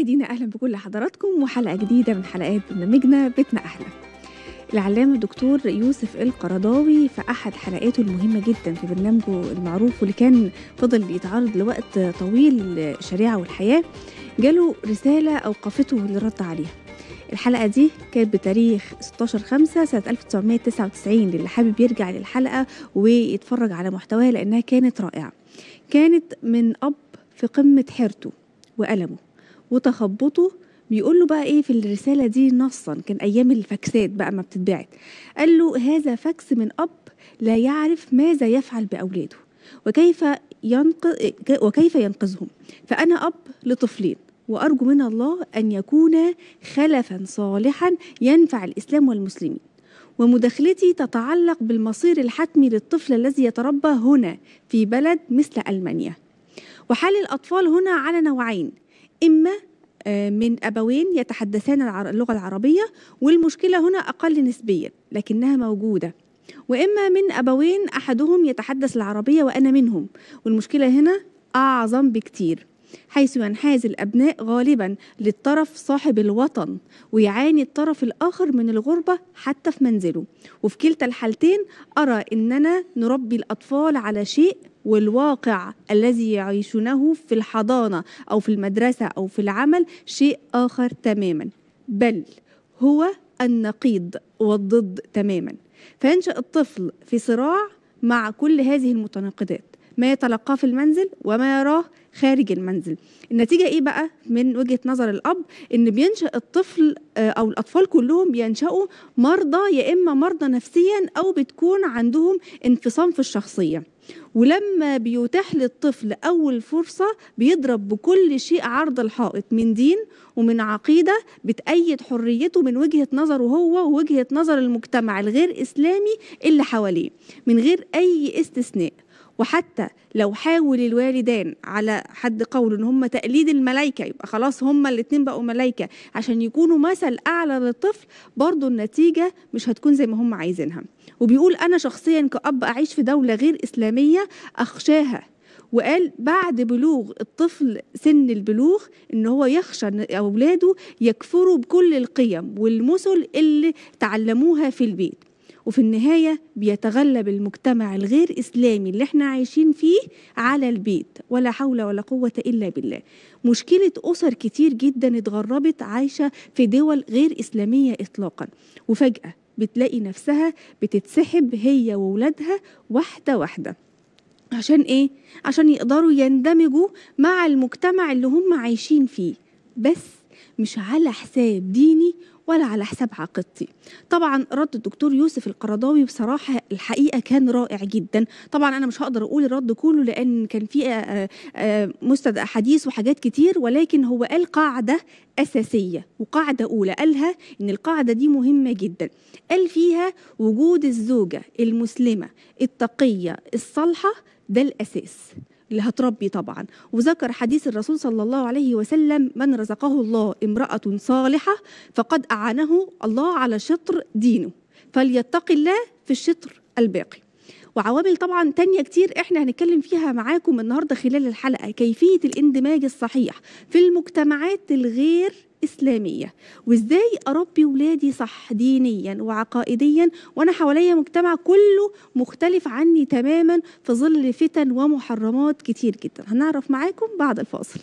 مشاهدينا اهلا بكل حضراتكم وحلقه جديده من حلقات برنامجنا بيتنا احلى العلامه الدكتور يوسف القرضاوي في احد حلقاته المهمه جدا في برنامجه المعروف واللي كان فضل يتعرض لوقت طويل الشريعه والحياه جاله رساله اوقفته للرد عليها الحلقة دي كانت بتاريخ 16 5 سنة 1999 للي حابب يرجع للحلقة ويتفرج على محتواها لأنها كانت رائعة كانت من أب في قمة حيرته وألمه وتخبطه بيقول له بقى ايه في الرساله دي نصا كان ايام الفاكسات بقى ما بتتبعت قال له هذا فاكس من اب لا يعرف ماذا يفعل باولاده وكيف ينقذ وكيف ينقذهم فانا اب لطفلين وارجو من الله ان يكون خلفا صالحا ينفع الاسلام والمسلمين ومداخلتي تتعلق بالمصير الحتمي للطفل الذي يتربى هنا في بلد مثل المانيا وحال الاطفال هنا على نوعين إما آه، من أبوين يتحدثان اللغة العربية والمشكلة هنا أقل نسبيا لكنها موجودة وإما من أبوين أحدهم يتحدث العربية وأنا منهم والمشكلة هنا أعظم بكتير حيث ينحاز الأبناء غالبا للطرف صاحب الوطن ويعاني الطرف الآخر من الغربة حتى في منزله وفي كلتا الحالتين أرى أننا نربي الأطفال على شيء والواقع الذي يعيشونه في الحضانة أو في المدرسة أو في العمل شيء آخر تماما بل هو النقيض والضد تماما فينشأ الطفل في صراع مع كل هذه المتناقضات ما يتلقاه في المنزل وما يراه خارج المنزل النتيجة إيه بقى من وجهة نظر الأب إن بينشأ الطفل آه، أو الأطفال كلهم بينشأوا مرضى يا إما مرضى نفسيا أو بتكون عندهم انفصام في الشخصية ولما بيتاح للطفل أول فرصة بيضرب بكل شيء عرض الحائط من دين ومن عقيدة بتأيد حريته من وجهة نظره هو ووجهة نظر المجتمع الغير إسلامي اللي حواليه من غير أي استثناء وحتى لو حاول الوالدان على حد قول ان هم تقليد الملائكه يبقى خلاص هم الاثنين بقوا ملائكه عشان يكونوا مثل اعلى للطفل برضه النتيجه مش هتكون زي ما هم عايزينها وبيقول انا شخصيا كاب اعيش في دوله غير اسلاميه اخشاها وقال بعد بلوغ الطفل سن البلوغ ان هو يخشى ان اولاده يكفروا بكل القيم والمثل اللي تعلموها في البيت وفي النهاية بيتغلب المجتمع الغير إسلامي اللي احنا عايشين فيه على البيت ولا حول ولا قوة إلا بالله مشكلة أسر كتير جدا اتغربت عايشة في دول غير إسلامية إطلاقا وفجأة بتلاقي نفسها بتتسحب هي وولادها واحدة واحدة عشان إيه؟ عشان يقدروا يندمجوا مع المجتمع اللي هم عايشين فيه بس مش على حساب ديني ولا على حساب عقيدتي طبعا رد الدكتور يوسف القرضاوي بصراحه الحقيقه كان رائع جدا طبعا انا مش هقدر اقول الرد كله لان كان في آه، آه، آه، مستد احاديث وحاجات كتير ولكن هو قال قاعده اساسيه وقاعده اولى قالها ان القاعده دي مهمه جدا قال فيها وجود الزوجه المسلمه التقيه الصالحه ده الاساس اللي هتربي طبعا وذكر حديث الرسول صلى الله عليه وسلم من رزقه الله امرأة صالحة فقد أعانه الله على شطر دينه فليتقي الله في الشطر الباقي وعوامل طبعا تانية كتير احنا هنتكلم فيها معاكم النهاردة خلال الحلقة كيفية الاندماج الصحيح في المجتمعات الغير إسلامية وإزاي أربي ولادي صح دينيا وعقائديا وأنا حواليا مجتمع كله مختلف عني تماما في ظل فتن ومحرمات كتير جدا هنعرف معاكم بعد الفاصل